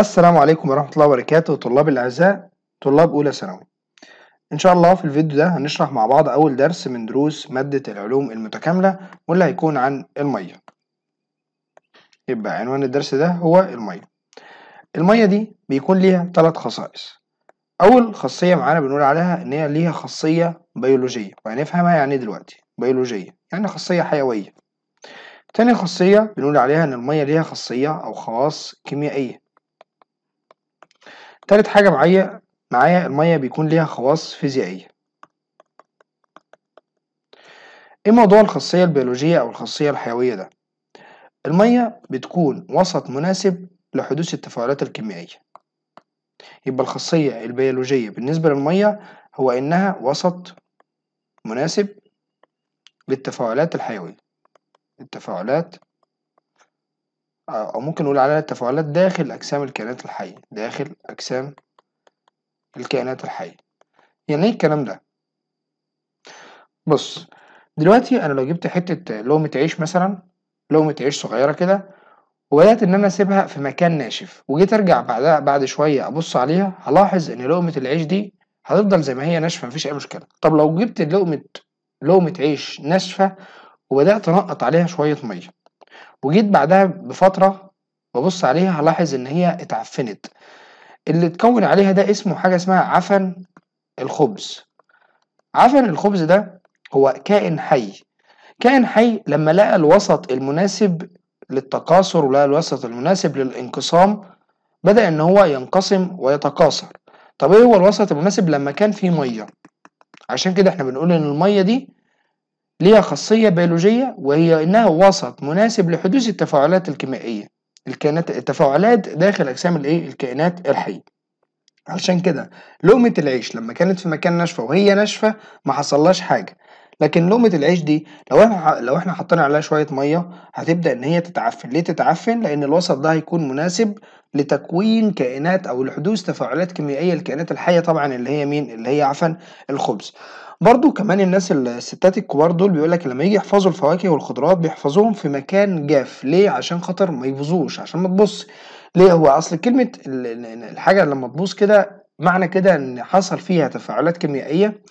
السلام عليكم ورحمة الله وبركاته طلاب الأعزاء طلاب أولى ثانوي إن شاء الله في الفيديو ده هنشرح مع بعض أول درس من دروس مادة العلوم المتكاملة واللي هيكون عن المية يبقى عنوان الدرس ده هو المية المية دي بيكون ليها ثلاث خصائص أول خاصية معانا بنقول عليها إن هي ليها خاصية بيولوجية وهنفهمها يعني إيه دلوقتي بيولوجية يعني خاصية حيوية تاني خاصية بنقول عليها إن المية ليها خاصية أو خواص كيميائية تالت حاجة معايا معايا المية بيكون ليها خواص فيزيائية ايه موضوع الخاصية البيولوجية او الخاصية الحيوية ده المية بتكون وسط مناسب لحدوث التفاعلات الكيميائية يبقى الخاصية البيولوجية بالنسبة للمية هو إنها وسط مناسب للتفاعلات الحيوية التفاعلات آه، أو ممكن نقول عليها التفاعلات داخل أجسام الكائنات الحية داخل أجسام الكائنات الحية يعني إيه الكلام ده؟ بص دلوقتي أنا لو جبت حتة لقمة عيش مثلا لقمة عيش صغيرة كده وبدأت إن أنا أسيبها في مكان ناشف وجيت أرجع بعدها بعد شوية أبص عليها هلاحظ إن لقمة العيش دي هتفضل زي ما هي ناشفة مفيش أي مشكلة طب لو جبت لقمة لقمة عيش ناشفة وبدأت أنقط عليها شوية مية وجيت بعدها بفترة ببص عليها هلاحظ إن هي اتعفنت اللي اتكون عليها ده اسمه حاجة اسمها عفن الخبز عفن الخبز ده هو كائن حي كائن حي لما لقى الوسط المناسب للتكاثر ولقى الوسط المناسب للانقسام بدأ إن هو ينقسم ويتكاثر طب إيه هو الوسط المناسب لما كان فيه مية عشان كده إحنا بنقول إن المية دي ليها خاصية بيولوجية وهي أنها وسط مناسب لحدوث التفاعلات الكيميائية الكائنات التفاعلات داخل أجسام الإيه الكائنات الحية عشان كده لقمة العيش لما كانت في مكان ناشفة وهي ناشفة ما حصلهاش حاجة لكن لقمة العيش دي لو احنا لو احنا حطينا عليها شوية مية هتبدأ إن هي تتعفن، ليه تتعفن؟ لأن الوسط ده هيكون مناسب لتكوين كائنات أو لحدوث تفاعلات كيميائية للكائنات الحية طبعا اللي هي مين؟ اللي هي عفن الخبز. برضو كمان الناس الستات الكبار دول بيقول لك لما يجي يحفظوا الفواكه والخضروات بيحفظوهم في مكان جاف ليه عشان خاطر ما يبوظوش عشان ما تبص ليه هو اصل كلمه الحاجه لما تبوظ كده معنى كده ان حصل فيها تفاعلات كيميائيه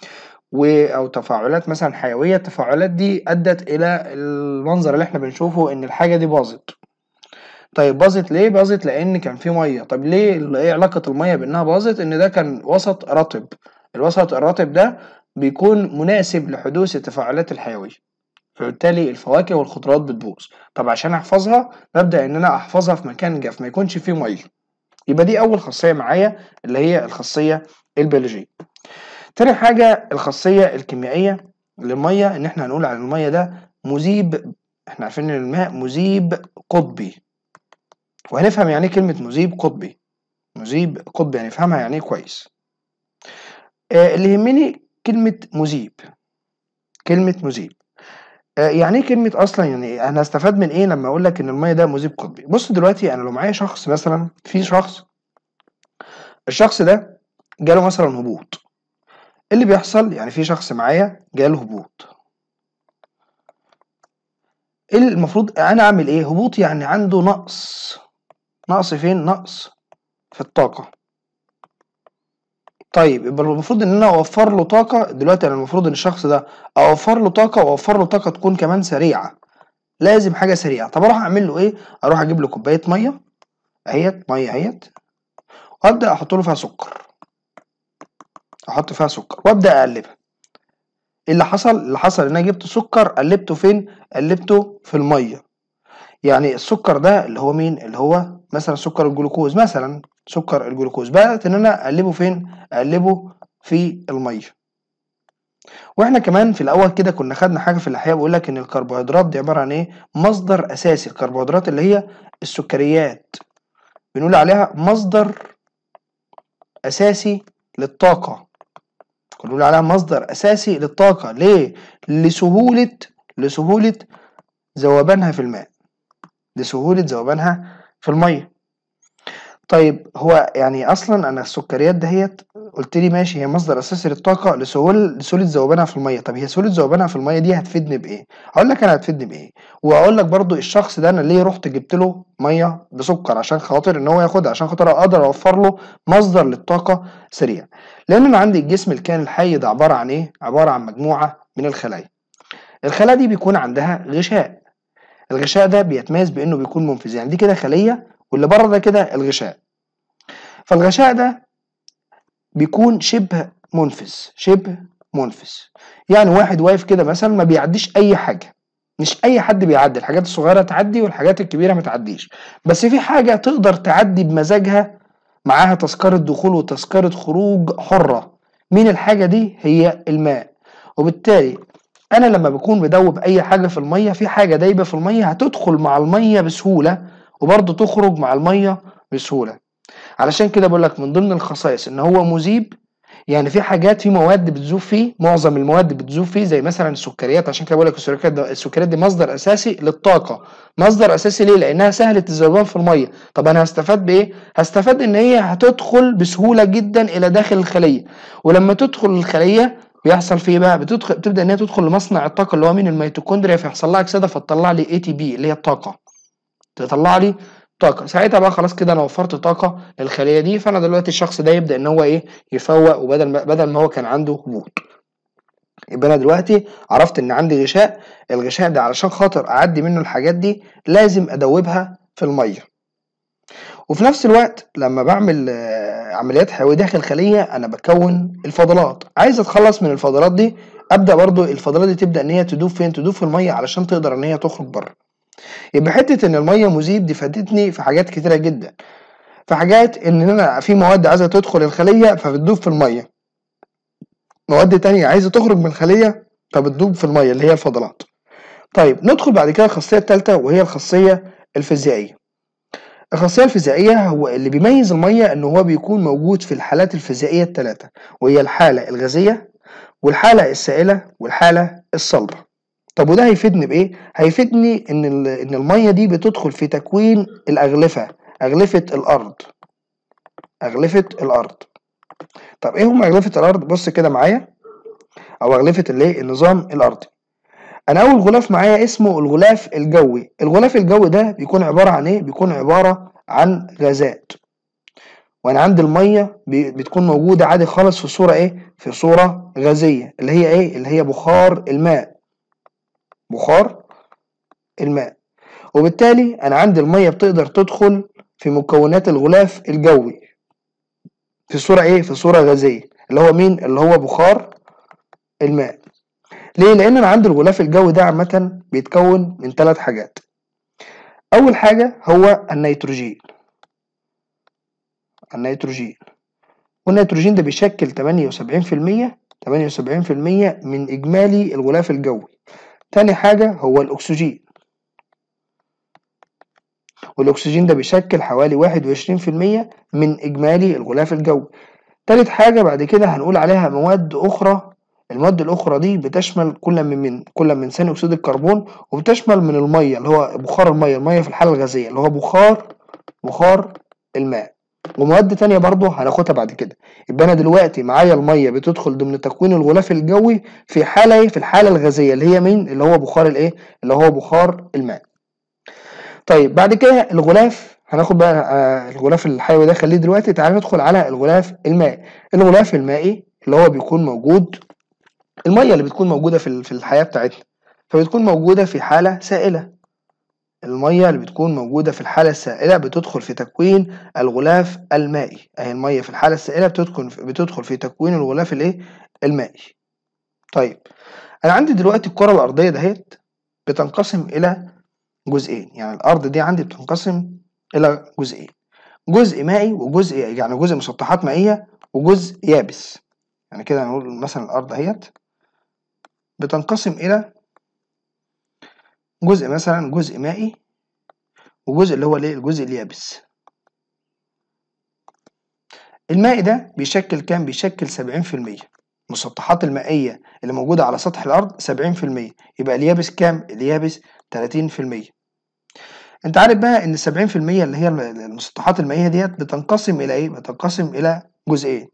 و او تفاعلات مثلا حيويه التفاعلات دي ادت الى المنظر اللي احنا بنشوفه ان الحاجه دي باظت طيب باظت ليه باظت لان كان في ميه طب ليه ايه علاقه الميه بانها باظت ان ده كان وسط رطب الوسط الرطب ده بيكون مناسب لحدوث التفاعلات الحيويه فبالتالي الفواكه والخضروات بتبوظ طب عشان احفظها ببدا ان انا احفظها في مكان جاف ما يكونش فيه ميه يبقى دي اول خاصيه معايا اللي هي الخاصيه البيولوجيه تاني حاجه الخاصيه الكيميائيه للميه ان احنا هنقول على الميه ده مذيب احنا عارفين ان الماء مذيب قطبي وهنفهم يعني ايه كلمه مذيب قطبي مذيب قطبي هنفهمها يعني, يعني ايه كويس آه، اللي يهمني كلمة مذيب كلمة مذيب آه، يعني ايه كلمه اصلا يعني انا استفاد من ايه لما اقول لك ان الميه ده مذيب قطبي بص دلوقتي انا يعني لو معايا شخص مثلا في شخص الشخص ده جاله مثلا هبوط إيه اللي بيحصل يعني في شخص معايا جاله هبوط إيه المفروض انا اعمل ايه هبوط يعني عنده نقص نقص فين نقص في الطاقه طيب يبقى المفروض ان انا اوفر له طاقه دلوقتي انا المفروض ان الشخص ده اوفر له طاقه واوفر له طاقه تكون كمان سريعه لازم حاجه سريعه طب اروح اعمل له ايه اروح اجيب له كوبايه ميه اهيت ميه اهيت وابدا احط له فيها سكر احط فيها سكر وابدا اقلبها ايه اللي حصل اللي حصل ان انا جبت سكر قلبته فين قلبته في الميه يعني السكر ده اللي هو مين اللي هو مثلا سكر الجلوكوز مثلا سكر الجلوكوز بقى ان انا اقلبه فين اقلبه في الميه واحنا كمان في الاول كده كنا خدنا حاجه في الاحياء بيقول لك ان الكربوهيدرات دي عباره عن ايه مصدر اساسي الكربوهيدرات اللي هي السكريات بنقول عليها مصدر اساسي للطاقه كنا بنقول عليها مصدر اساسي للطاقه ليه لسهوله لسهوله ذوبانها في الماء لسهوله ذوبانها في الميه طيب هو يعني أصلًا أنا السكريات دهيت قُلت لي ماشي هي مصدر أساسي للطاقة لسهول لسهولة ذوبانها في المَيّة، طب هي سهولة ذوبانها في المَيّة دي هتفيدني بإيه؟ هقول لك أنا هتفيدني بإيه، واقول لك برضو الشخص ده أنا ليه رُحت جبت له مَيّة بسُكّر عشان خاطر إن هو ياخدها، عشان خاطر أقدر أوفّر له مصدر للطاقة سريع، لإن أنا عندي الجسم الكائن الحي ده عبارة عن إيه، عبارة عن مجموعة من الخلايا، الخلايا دي بيكون عندها غشاء، الغشاء ده بيتميّز بإنه بيكون مُنفذ، يعني دي كده خلية واللي بره ده كده الغشاء فالغشاء ده بيكون شبه منفذ شبه منفذ يعني واحد واقف كده مثلا ما بيعديش اي حاجه مش اي حد بيعدي الحاجات الصغيره تعدي والحاجات الكبيره ما تعديش بس في حاجه تقدر تعدي بمزاجها معاها تذكره دخول وتذكره خروج حره مين الحاجه دي هي الماء وبالتالي انا لما بكون بدوب اي حاجه في الميه في حاجه دايبه في الميه هتدخل مع الميه بسهوله وبرضه تخرج مع الميه بسهوله علشان كده بقول لك من ضمن الخصائص ان هو مذيب يعني في حاجات في مواد بتذوب فيه معظم المواد بتذوب فيه زي مثلا السكريات عشان كده بقول لك السكريات السكريات دي مصدر اساسي للطاقه مصدر اساسي ليه لانها سهله الذوبان في الميه طب انا هستفاد بايه هستفاد ان هي هتدخل بسهوله جدا الى داخل الخليه ولما تدخل الخليه بيحصل فيه إيه بقى بتدخل بتبدا ان هي تدخل لمصنع الطاقه اللي هو مين الميتوكوندريا فيحصل لها اكسده فتطلع لي اي تي بي اللي هي الطاقه تطلع لي طاقه ساعتها بقى خلاص كده انا وفرت طاقه للخليه دي فانا دلوقتي الشخص ده يبدا ان هو ايه يفوق وبدل ما بدل ما هو كان عنده هبوط يبقى انا دلوقتي عرفت ان عندي غشاء الغشاء ده علشان خاطر اعدي منه الحاجات دي لازم ادوبها في الميه وفي نفس الوقت لما بعمل آه، عمليات حيويه داخل الخليه انا بكون الفضلات عايز اتخلص من الفضلات دي ابدا برضو الفضلات دي تبدا ان هي تدوب فين تدوب في الميه علشان تقدر ان هي تخرج بره يبقى حته ان الميه مذيب دي فادتني في حاجات كتيره جدا في حاجات ان انا في مواد عايزه تدخل الخليه فبتدوب في الميه مواد تانية عايزه تخرج من الخليه فبتدوب في الميه اللي هي الفضلات طيب ندخل بعد كده الخاصيه الثالثه وهي الخاصيه الفيزيائيه الخاصيه الفيزيائيه هو اللي بيميز الميه ان هو بيكون موجود في الحالات الفيزيائيه الثلاثه وهي الحاله الغازيه والحاله السائله والحاله الصلبه طب وده هيفيدني بايه هيفيدني ان ان الميه دي بتدخل في تكوين الاغلفه اغلفه الارض اغلفه الارض طب ايه هم اغلفه الارض بص كده معايا او اغلفه الايه النظام الارضي انا اول غلاف معايا اسمه الغلاف الجوي الغلاف الجوي ده بيكون عباره عن ايه بيكون عباره عن غازات وانا عندي الميه بتكون موجوده عادي خالص في صوره ايه في صوره غازيه اللي هي ايه اللي هي بخار الماء بخار الماء وبالتالي أنا عندي المية بتقدر تدخل في مكونات الغلاف الجوي في صورة إيه؟ في صورة غازية اللي هو مين؟ اللي هو بخار الماء ليه؟ لأن أنا عندي الغلاف الجوي ده عامة بيتكون من ثلاث حاجات أول حاجة هو النيتروجين النيتروجين والنيتروجين ده بيشكل 78% 78% من إجمالي الغلاف الجوي تاني حاجة هو الأكسجين والأكسجين ده بيشكل حوالي واحد وعشرين في المية من إجمالي الغلاف الجوي تالت حاجة بعد كده هنقول عليها مواد أخرى المواد الأخرى دي بتشمل كل من, من كل من ثاني أكسيد الكربون وبتشمل من المية اللي هو بخار المية المية في الحالة الغازية اللي هو بخار بخار الماء ومواد تانية برضه هناخدها بعد كده يبقى انا دلوقتي معايا الميه بتدخل ضمن تكوين الغلاف الجوي في حاله ايه في الحاله الغازيه اللي هي مين اللي هو بخار الايه اللي هو بخار الماء طيب بعد كده الغلاف هناخد بقى آه، الغلاف الحيوي ده خليه دلوقتي تعالى ندخل على الغلاف المائي الغلاف المائي اللي هو بيكون موجود الميه اللي بتكون موجوده في الحياه بتاعتنا فبتكون موجوده في حاله سائله المية اللي بتكون موجودة في الحالة السائلة بتدخل في تكوين الغلاف المائي أهي المية في الحالة السائلة بتدخل بتدخل في تكوين الغلاف الإيه المائي طيب أنا عندي دلوقتي الكرة الأرضية دهيت بتنقسم إلى جزئين يعني الأرض دي عندي بتنقسم إلى جزئين جزء مائي وجزء يعني جزء مسطحات مائية وجزء يابس يعني كده هنقول مثلا الأرض اهيت بتنقسم إلى جزء مثلا جزء مائي وجزء اللي هو ليه الجزء اليابس الماء ده بيشكل كام بيشكل 70% المسطحات المائية اللي موجودة على سطح الأرض 70% يبقى اليابس كام؟ اليابس 30% أنت عارف بقى إن 70% اللي هي المسطحات المائية ديت بتنقسم إلى إيه؟ بتنقسم إلى جزئين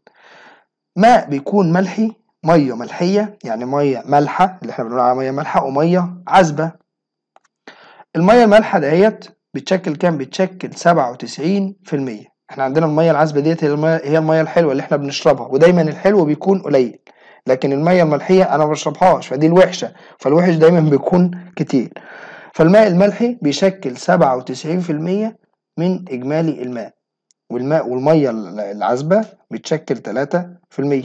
ماء بيكون ملحي مية ملحية يعني مية مالحة اللي احنا بنقول عليها مية مالحة ومية عذبة المية المالحة دهيت بتشكل كام بتشكل 97% احنا عندنا المية العذبة ديت هي المية الحلوة اللي احنا بنشربها ودايما الحلو بيكون قليل لكن المية الملحية انا ما بشربهاش فدي الوحشة فالوحش دايما بيكون كتير فالماء الملحي بيشكل 97% من اجمالي الماء والماء والمية العذبة بتشكل 3%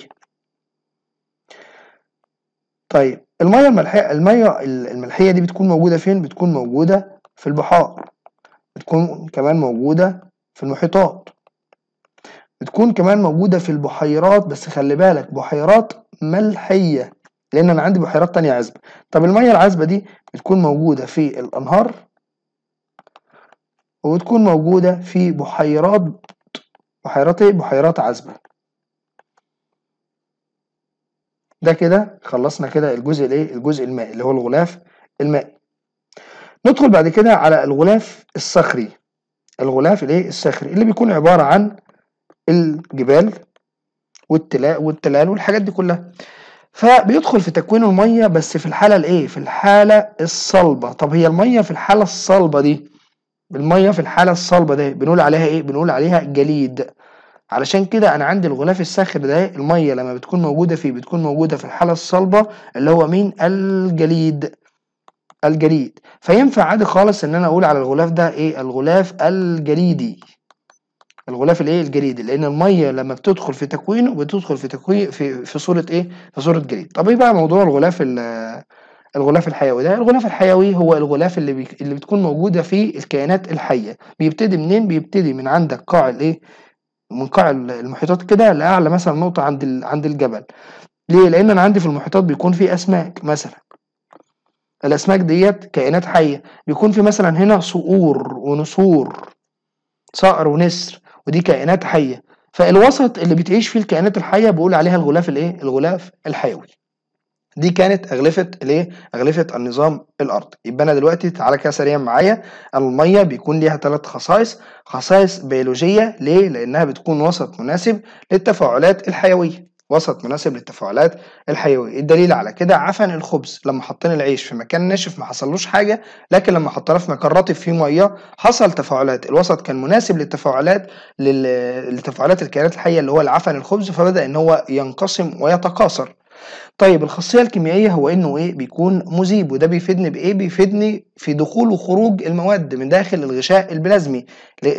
طيب الميه الملحيه الميه الملحيه دي بتكون موجوده فين بتكون موجوده في البحار بتكون كمان موجوده في المحيطات بتكون كمان موجوده في البحيرات بس خلي بالك بحيرات ملحيه لان انا عندي بحيرات تانية عذبه طب الميه العذبه دي بتكون موجوده في الانهار وبتكون موجوده في بحيرات بحيرات ايه بحيرات عذبه ده كده خلصنا كده الجزء الايه الجزء المائي اللي هو الغلاف المائي ندخل بعد كده على الغلاف الصخري الغلاف الايه الصخري اللي بيكون عباره عن الجبال والتلال والتلال والحاجات دي كلها فبيدخل في تكوين الميه بس في الحاله الايه في الحاله الصلبه طب هي الميه في الحاله الصلبه دي الميه في الحاله الصلبه دي بنقول عليها ايه بنقول عليها جليد علشان كده انا عندي الغلاف الساخن ده الميه لما بتكون موجوده فيه بتكون موجوده في الحاله الصلبه اللي هو مين الجليد الجليد فينفع عادي خالص ان انا اقول على الغلاف ده ايه الغلاف الجليدي الغلاف الايه الجليدي لان الميه لما بتدخل في تكوينه بتدخل في تكوين في في صوره ايه في صوره جليد طب ايه بقى موضوع الغلاف الغلاف الحيوي ده الغلاف الحيوي هو الغلاف اللي بي... اللي بتكون موجوده في الكائنات الحيه بيبتدي منين بيبتدي من عندك قاع الايه من قاع المحيطات كده لاعلى مثلا نقطه عند عند الجبل ليه لان انا عندي في المحيطات بيكون في اسماك مثلا الاسماك ديت كائنات حيه بيكون في مثلا هنا صقور ونسور صقر ونسر ودي كائنات حيه فالوسط اللي بتعيش فيه الكائنات الحيه بقول عليها الغلاف الايه الغلاف الحيوي دي كانت أغلفة الإيه؟ أغلفة النظام الأرضي، يبقى أنا دلوقتي تعالى كده سريعا معايا، المية بيكون ليها ثلاث خصائص، خصائص بيولوجية ليه؟ لأنها بتكون وسط مناسب للتفاعلات الحيوية، وسط مناسب للتفاعلات الحيويه إيه الدليل على كده عفن الخبز لما حطينا العيش في مكان ناشف ما حصلوش حاجه لكن لما حطيناه في مكان رطب فيه ميه حصل تفاعلات الوسط كان مناسب للتفاعلات لل... لتفاعلات الكائنات الحيه اللي هو العفن الخبز فبدا ان هو ينقسم ويتكاثر طيب الخاصيه الكيميائيه هو انه ايه بيكون مذيب وده بيفيدني بايه بيفيدني في دخول وخروج المواد من داخل الغشاء البلازمي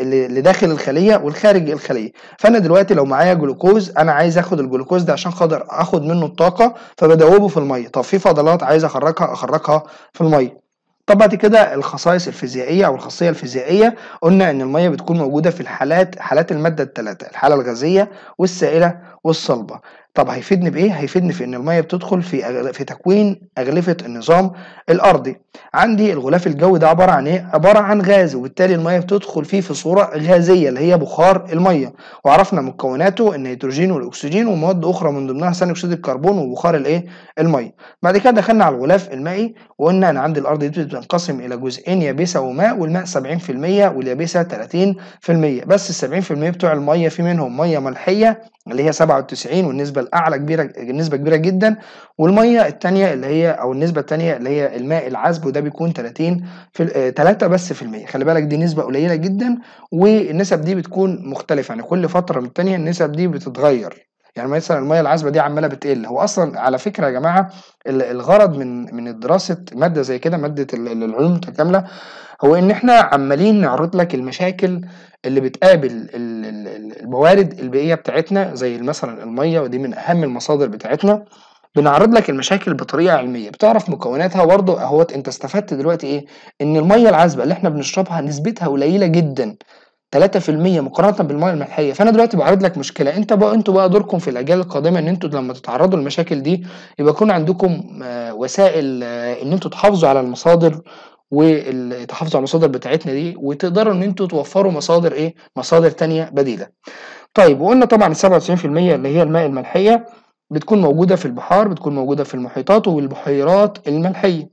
لداخل الخليه والخارج الخليه فانا دلوقتي لو معايا جلوكوز انا عايز اخد الجلوكوز ده عشان خاطر اخد منه الطاقه فبدوبه في الميه طب في فضلات عايز اخرجها اخرجها في الميه طب بعد كده الخصائص الفيزيائيه او الخاصيه الفيزيائيه قلنا ان الميه بتكون موجوده في الحالات حالات الماده الثلاثه الحاله الغازيه والسائله والصلبه طب هيفيدني بايه هيفيدني في ان الميه بتدخل في أغل... في تكوين اغلفه النظام الارضي عندي الغلاف الجوي ده عباره عن ايه عباره عن غاز وبالتالي الميه بتدخل فيه في صوره غازيه اللي هي بخار الميه وعرفنا مكوناته النيتروجين والاكسجين ومواد اخرى من ضمنها ثاني اكسيد الكربون وبخار الايه الميه بعد كده دخلنا على الغلاف المائي وقلنا ان عندي الارض دي بتنقسم الى جزئين يابسه وماء والماء 70% واليابسه 30% بس ال 70% بتوع الميه في منهم ميه ملحيه اللي هي 97 والنسبه الاعلى كبيره نسبه كبيره جدا والميه الثانيه اللي هي او النسبه الثانيه اللي هي الماء العذب وده بيكون 30 في 3 آه، بس في المية خلي بالك دي نسبه قليله جدا والنسب دي بتكون مختلفه يعني كل فتره من الثانيه النسب دي بتتغير يعني مثلا الميه العذبه دي عماله بتقل هو اصلا على فكره يا جماعه الغرض من من دراسه ماده زي كده ماده العلوم المتكامله هو ان احنا عمالين نعرض لك المشاكل اللي بتقابل الموارد البيئيه بتاعتنا زي مثلا الميه ودي من اهم المصادر بتاعتنا بنعرض لك المشاكل بطريقه علميه بتعرف مكوناتها برضه اهوت انت استفدت دلوقتي ايه ان الميه العذبه اللي احنا بنشربها نسبتها قليله جدا 3% مقارنه بالميه الملحيه فانا دلوقتي بعرض لك مشكله انت بقى انتوا بقى دوركم في الاجيال القادمه ان انتوا لما تتعرضوا للمشاكل دي يبقى يكون عندكم آه، وسائل آه، ان انتوا تحافظوا على المصادر وتحافظوا على المصادر بتاعتنا دي وتقدروا ان انتوا توفروا مصادر ايه مصادر تانية بديله طيب وقلنا طبعا 97% اللي هي الماء الملحيه بتكون موجوده في البحار بتكون موجوده في المحيطات والبحيرات الملحيه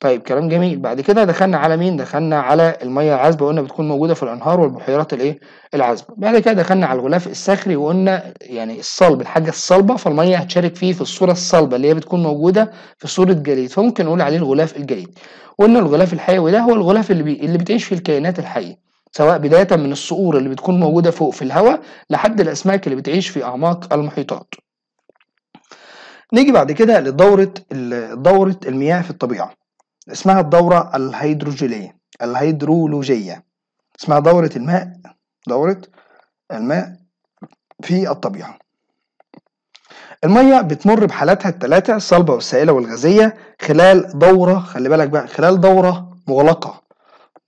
طيب كلام جميل بعد كده دخلنا على مين دخلنا على الميه العذبه قلنا بتكون موجوده في الانهار والبحيرات الايه العذبه بعد كده دخلنا على الغلاف الصخري وقلنا يعني الصلب الحاجه الصلبه فالميه هتشارك فيه في الصوره الصلبه اللي هي بتكون موجوده في صوره جليد فممكن نقول عليه الغلاف الجليد وقلنا الغلاف الحيوي ده هو الغلاف اللي بي... اللي بتعيش فيه الكائنات الحيه سواء بدايه من الصقور اللي بتكون موجوده فوق في الهواء لحد الاسماك اللي بتعيش في اعماق المحيطات نيجي بعد كده لدورة دورة المياه في الطبيعة اسمها الدورة الهيدروجيلية الهيدرولوجية اسمها دورة الماء دورة الماء في الطبيعة المية بتمر بحالاتها الثلاثة الصلبة والسائلة والغازية خلال دورة خلي بالك بقى خلال دورة مغلقة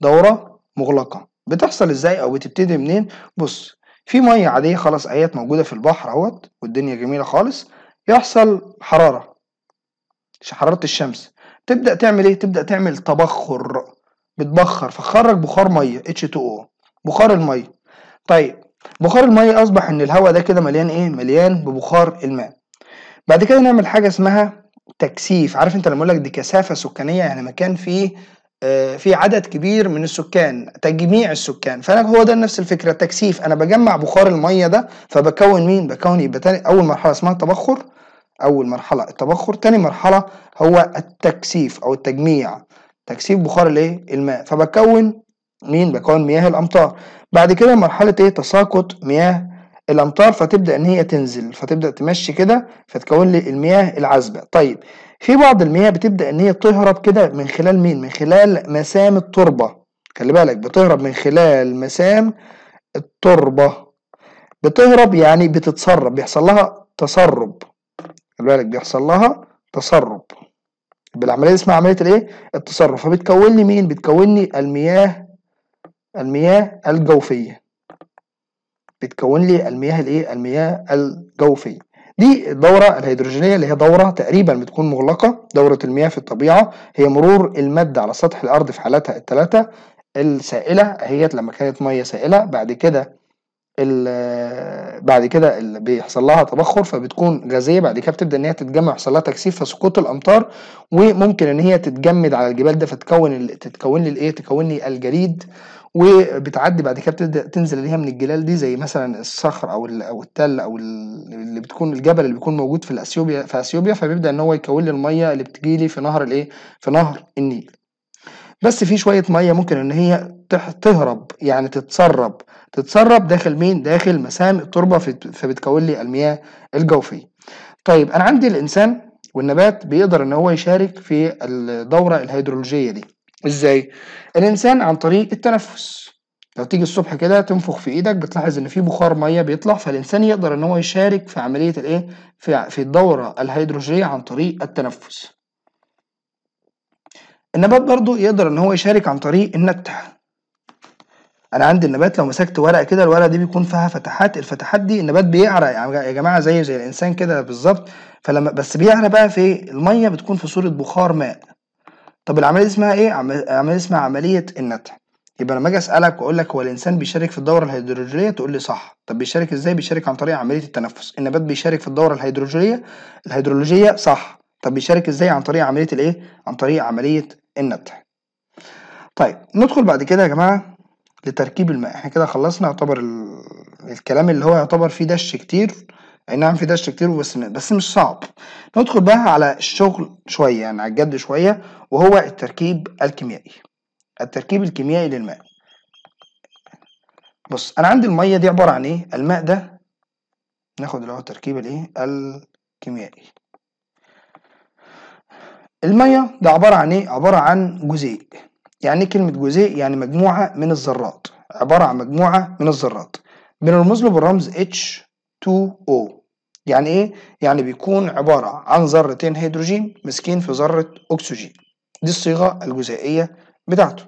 دورة مغلقة بتحصل ازاي او بتبتدي منين بص في مية عادية خلاص ايات موجودة في البحر اهوت والدنيا جميلة خالص يحصل حرارة حرارة الشمس تبدا تعمل ايه تبدا تعمل تبخر بتبخر فخرج بخار ميه H2O بخار الميه طيب بخار الميه اصبح ان الهواء ده كده مليان ايه مليان ببخار الماء بعد كده نعمل حاجه اسمها تكثيف عارف انت لما اقول لك دي كثافه سكانيه يعني مكان فيه آه، في عدد كبير من السكان تجميع السكان فانا هو ده نفس الفكره تكثيف انا بجمع بخار الميه ده فبكون مين بكون يبقى اول مرحله اسمها تبخر اول مرحله التبخر تاني مرحله هو التكثيف او التجميع تكثيف بخار الايه الماء فبكون مين بكون مياه الامطار بعد كده مرحله ايه تساقط مياه الامطار فتبدا ان هي تنزل فتبدا تمشي كده فتكون لي المياه العذبه طيب في بعض المياه بتبدا ان هي تهرب كده من خلال مين من خلال مسام التربه خلي بالك بتهرب من خلال مسام التربه بتهرب يعني بتتسرب بيحصل لها تسرب خلي بالك بيحصل لها تسرب بالعمليه دي اسمها عمليه الايه التسرب فبتكون لي مين بتكون لي المياه المياه الجوفيه بتكون لي المياه الايه المياه الجوفيه دي الدورة الهيدروجينية اللي هي دورة تقريبا بتكون مغلقة دورة المياه في الطبيعة هي مرور المادة على سطح الأرض في حالاتها الثلاثة السائلة اهيت لما كانت مية سائلة بعد كده بعد كده بيحصل لها تبخر فبتكون غازيه بعد كده بتبدا ان هي تتجمع يحصل لها تكثيف فسقوط الامطار وممكن ان هي تتجمد على الجبال ده فتكون تتكون لي الايه تكون لي الجليد وبتعدي بعد كده بتبدا تنزل اللي هي من الجلال دي زي مثلا الصخر او او التل او اللي بتكون الجبل اللي بيكون موجود في اثيوبيا في اثيوبيا فبيبدا ان هو يكون لي الميه اللي بتجي لي في نهر الايه في نهر النيل بس في شويه ميه ممكن ان هي تهرب يعني تتسرب تتسرب داخل مين داخل مسام التربه فبتكون لي المياه الجوفيه طيب انا عندي الانسان والنبات بيقدر ان هو يشارك في الدوره الهيدرولوجيه دي ازاي الانسان عن طريق التنفس لو تيجي الصبح كده تنفخ في ايدك بتلاحظ ان في بخار ميه بيطلع فالانسان يقدر ان هو يشارك في عمليه الايه في الدوره الهيدروجيه عن طريق التنفس النبات برضو يقدر ان هو يشارك عن طريق النكتة انا عندي النبات لو مسكت ورقه كده الورقه دي بيكون فيها فتحات الفتحات دي النبات بيعرق يا جماعه زيه زي الانسان كده بالظبط فلما بس بيعرق بقى في الميه بتكون في صوره بخار ماء طب العمليه دي اسمها ايه عمليه اسمها عمليه النتح يبقى لما اجي اسالك واقول لك هو الانسان بيشارك في الدوره الهيدروجينيه تقول لي صح طب بيشارك ازاي بيشارك عن طريق عمليه التنفس النبات بيشارك في الدوره الهيدروجينيه الهيدرولوجيه صح طب بيشارك ازاي عن طريق عمليه الايه عن طريق عمليه النبتة طيب ندخل بعد كده يا جماعة لتركيب الماء احنا كده خلصنا يعتبر الكلام اللي هو يعتبر فيه دش كتير اي نعم فيه دش كتير بس بس مش صعب ندخل بقى على الشغل شوية يعني على الجد شوية وهو التركيب الكيميائي التركيب الكيميائي للماء بص انا عندي المية دي عبارة عن ايه الماء ده ناخد اللي هو التركيب الايه الكيميائي المية ده عبارة عن ايه؟ عبارة عن جزيء يعني ايه كلمة جزيء؟ يعني مجموعة من الذرات عبارة عن مجموعة من الذرات بنرمز له بالرمز H2O يعني ايه؟ يعني بيكون عبارة عن ذرتين هيدروجين ماسكين في ذرة أكسجين دي الصيغة الجزيئية بتاعته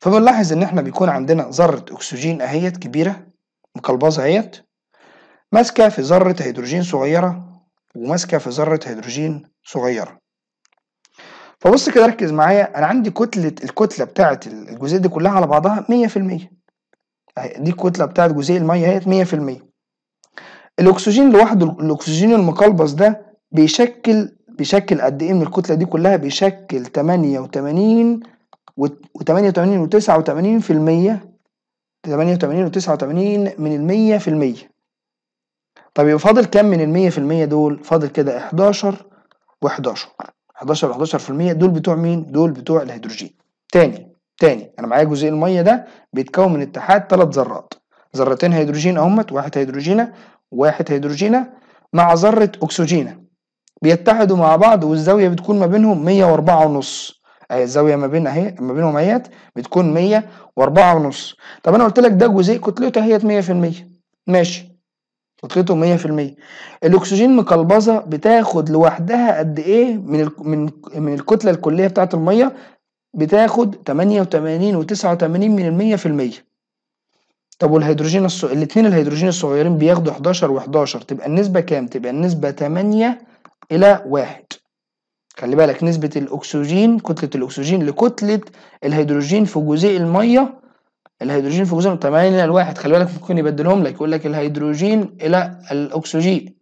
فبنلاحظ ان احنا بيكون عندنا ذرة أكسجين اهيت كبيرة مقلبظة اهيت ماسكة في ذرة هيدروجين صغيرة وماسكة في ذرة هيدروجين صغيرة فبص كده ركز معايا انا عندي كتله الكتله بتاعه الجزيء دي كلها على بعضها 100% دي الكتله بتاعه جزيء الميه اهيت 100% الاكسجين لوحده الاكسجين المقلبص ده بيشكل بيشكل قد ايه من الكتله دي كلها بيشكل 88 و88 و89% 88 و89 من ال 100% طب يبقى فاضل كام من ال 100% دول فاضل كده 11 و11 11 11% دول بتوع مين دول بتوع الهيدروجين تاني تاني انا معايا جزيء الميه ده بيتكون من اتحاد ثلاث ذرات ذرتين هيدروجين اهمت واحد هيدروجينه واحد هيدروجينه مع ذره اكسجينه بيتحدوا مع بعض والزاويه بتكون ما بينهم 104 ونص اهي الزاويه ما بين اهي ما بينهم اهيت بتكون 104 ونص طب انا قلت لك ده جزيء كتلته اهيت 100% ماشي في 100% الاكسجين مكلبزة بتاخد لوحدها قد ايه من من من الكتله الكليه بتاعه الميه بتاخد 88 و89 من في 100% طب والهيدروجين الص... الاثنين الهيدروجين الصغيرين بياخدوا 11 و11 تبقى النسبه كام تبقى النسبه 8 الى 1 خلي بالك نسبه الاكسجين كتله الاكسجين لكتله الهيدروجين في جزيء الميه الهيدروجين في جزر متمايل الى الواحد خلي بالك ممكن يبدلهم لك يقول لك الهيدروجين الى الاكسجين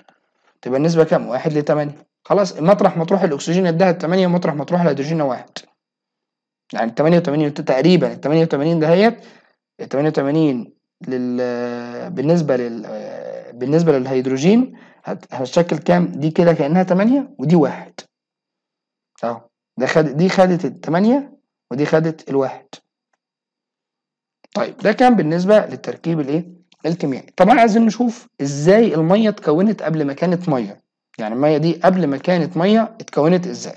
تبقى النسبه كام واحد لتمانية خلاص مطرح مطروح الاكسجين اداها 8 ومطرح مطروح الهيدروجين واحد يعني 88 وتمانين تقريبا التمانية وتمانين دهيت التمانية وتمانين لل بالنسبه لل بالنسبه للهيدروجين هتشكل كام دي كده كانها تمانية ودي واحد اهو ده خد دي خدت التمانية ودي خدت الواحد طيب ده كان بالنسبه للتركيب الايه الكيميائي طبعا عايزين نشوف ازاي الميه اتكونت قبل ما كانت ميه يعني الميه دي قبل ما كانت ميه اتكونت ازاي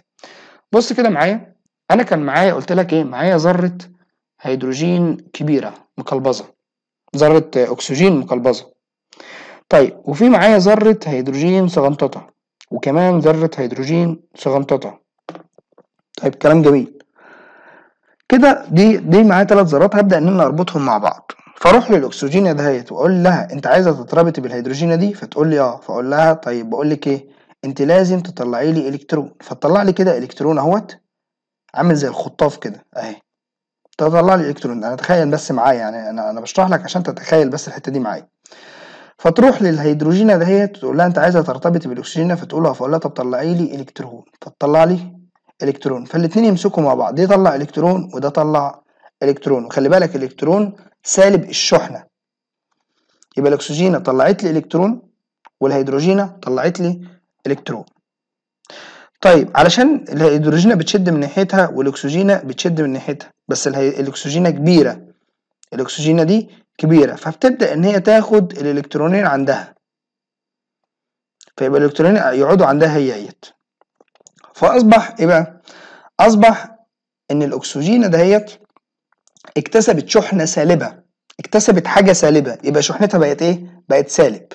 بص كده معايا انا كان معايا قلت لك ايه معايا ذره هيدروجين كبيره مقلبظه ذره اكسجين مقلبظه طيب وفي معايا ذره هيدروجين صغنططه وكمان ذره هيدروجين صغنططه طيب كلام جميل كده دي دي معايا ثلاث ذرات هبدا ان انا اربطهم مع بعض فاروح للاكسجينيا دهيت واقول لها انت عايزه تتربطي بالهيدروجينيا دي فتقول لي اه فاقول لها طيب بقول لك ايه انت لازم تطلعي لي الكترون فتطلع لي كده الكترون اهوت عامل زي الخطاف كده اهي تطلع لي الكترون انا تخيل بس معايا يعني انا انا بشرح لك عشان تتخيل بس الحته دي معايا فتروح للهيدروجينيا دهيت تقول لها انت عايزه ترتبط بالاكسجينيا فتقولها لها فاقول لها طب طلعي لي الكترون فتطلع لي الكترون فالاثنين يمسكوا مع بعض ده يطلع الكترون وده طلع الكترون وخلي بالك الالكترون سالب الشحنه يبقى الاكسجينه طلعت لي الكترون والهيدروجينه طلعت لي الكترون طيب علشان الهيدروجينه بتشد من ناحيتها والاكسجينه بتشد من ناحيتها بس الاكسجينه كبيره الاكسجينه دي كبيره فبتبدا ان هي تاخد الالكترونين عندها فيبقى الالكترونين يقعدوا عندها هي هيت فاصبح ايه بقى اصبح ان الاكسجين دهيت اكتسبت شحنه سالبه اكتسبت حاجه سالبه يبقى شحنتها بقت ايه بقت سالب